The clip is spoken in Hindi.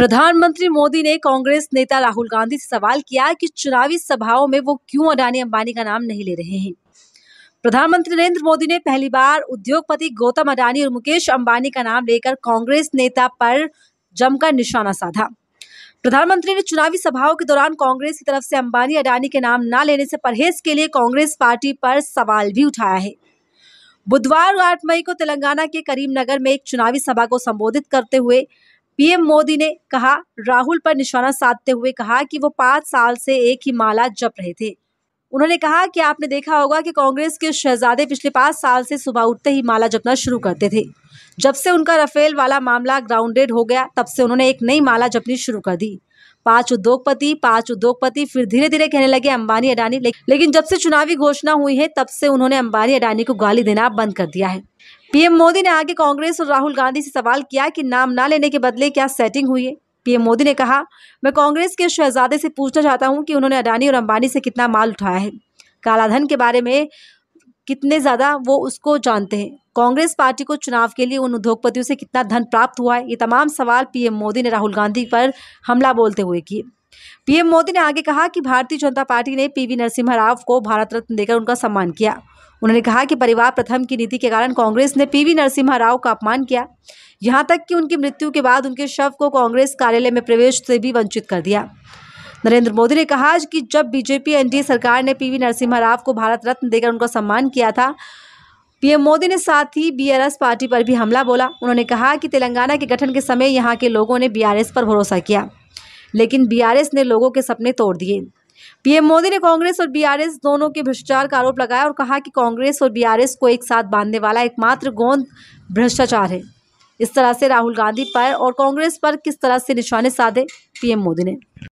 प्रधानमंत्री मोदी ने कांग्रेस नेता राहुल गांधी से सवाल किया कि चुनावी सभाओं में वो क्यों अडानी अंबानी का नाम नहीं ले रहे हैं प्रधानमंत्री नरेंद्र मोदी ने पहली बार उद्योगपति गौतम अडानी और मुकेश अंबानी का नाम लेकर कांग्रेस नेता पर जमकर निशाना साधा प्रधानमंत्री ने चुनावी सभाओं के दौरान कांग्रेस की तरफ से अंबानी अडानी के नाम न लेने से परहेज के लिए कांग्रेस पार्टी पर सवाल भी उठाया है बुधवार आठ मई को तेलंगाना के करीमनगर में एक चुनावी सभा को संबोधित करते हुए पीएम मोदी ने कहा राहुल पर निशाना साधते हुए कहा कि वो पांच साल से एक ही माला जप रहे थे उन्होंने कहा कि आपने देखा होगा कि कांग्रेस के शहजादे पिछले पांच साल से सुबह उठते ही माला जपना शुरू करते थे जब से उनका रफेल वाला मामला ग्राउंडेड हो गया तब से उन्होंने एक नई माला जपनी शुरू कर दी पांच उद्योगपति पांच उद्योगपति फिर धीरे धीरे कहने लगे अंबानी अडानी लेकिन जब से चुनावी घोषणा हुई है तब से उन्होंने अंबानी अडानी को गाली देना बंद कर दिया है पीएम मोदी ने आगे कांग्रेस और राहुल गांधी से सवाल किया कि नाम ना लेने के बदले क्या सेटिंग हुई है पीएम मोदी ने कहा मैं कांग्रेस के शहजादे से पूछना चाहता हूँ कि उन्होंने अडानी और अंबानी से कितना माल उठाया है कालाधन के बारे में कितने ज़्यादा वो उसको जानते हैं कांग्रेस पार्टी को चुनाव के लिए उन उद्योगपतियों से कितना धन प्राप्त हुआ है ये तमाम सवाल पीएम मोदी ने राहुल गांधी पर हमला बोलते हुए किए पीएम मोदी ने आगे कहा कि भारतीय जनता पार्टी ने पीवी नरसिम्हा राव को भारत रत्न देकर उनका सम्मान किया उन्होंने कहा कि परिवार प्रथम की नीति के कारण कांग्रेस ने पीवी नरसिम्हा राव का अपमान किया यहाँ तक कि उनकी मृत्यु के बाद उनके शव को कांग्रेस कार्यालय में प्रवेश से भी वंचित कर दिया नरेंद्र मोदी ने कहा कि जब बीजेपी एनडीए सरकार ने पीवी नरसिम्हा राव को भारत रत्न देकर उनका सम्मान किया था पीएम मोदी ने साथ ही बीआरएस पार्टी पर भी हमला बोला उन्होंने कहा कि तेलंगाना के गठन के समय यहाँ के लोगों ने बीआरएस पर भरोसा किया लेकिन बीआरएस ने लोगों के सपने तोड़ दिए पीएम मोदी ने कांग्रेस और बीआरएस दोनों के भ्रष्टाचार का आरोप लगाया और कहा कि कांग्रेस और बीआरएस को एक साथ बांधने वाला एकमात्र गोंद भ्रष्टाचार है इस तरह से राहुल गांधी पर और कांग्रेस पर किस तरह से निशाने साधे पीएम मोदी ने